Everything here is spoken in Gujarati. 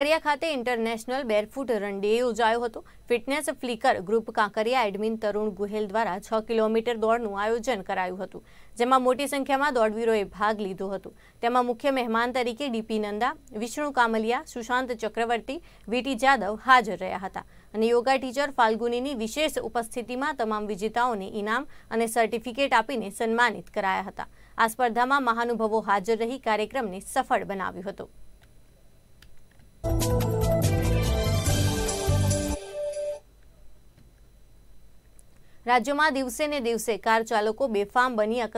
કાંકરિયા ખાતે ઇન્ટરનેશનલ બેરફૂટ રન ડે યોજાયો હતો fitness flicker group Kankaria admin Tarun Guhel દ્વારા છ કિલોમીટર દોડનું આયોજન કરાયું હતું જેમાં મોટી સંખ્યામાં દોડવીરોએ ભાગ લીધો હતો તેમાં મુખ્ય મહેમાન તરીકે ડીપી નંદા વિષ્ણુ કામલિયા સુશાંત ચક્રવર્તી વીટી જાદવ હાજર રહ્યા હતા અને યોગા ટીચર ફાલ્ગુનીની વિશેષ ઉપસ્થિતિમાં તમામ વિજેતાઓને ઇનામ અને સર્ટિફિકેટ આપીને સન્માનિત કરાયા હતા આ સ્પર્ધામાં મહાનુભાવો હાજર રહી કાર્યક્રમને સફળ બનાવ્યો હતો राज्य में दिवसे ने दिवसे कार चालक बेफाम बनी अकस्मात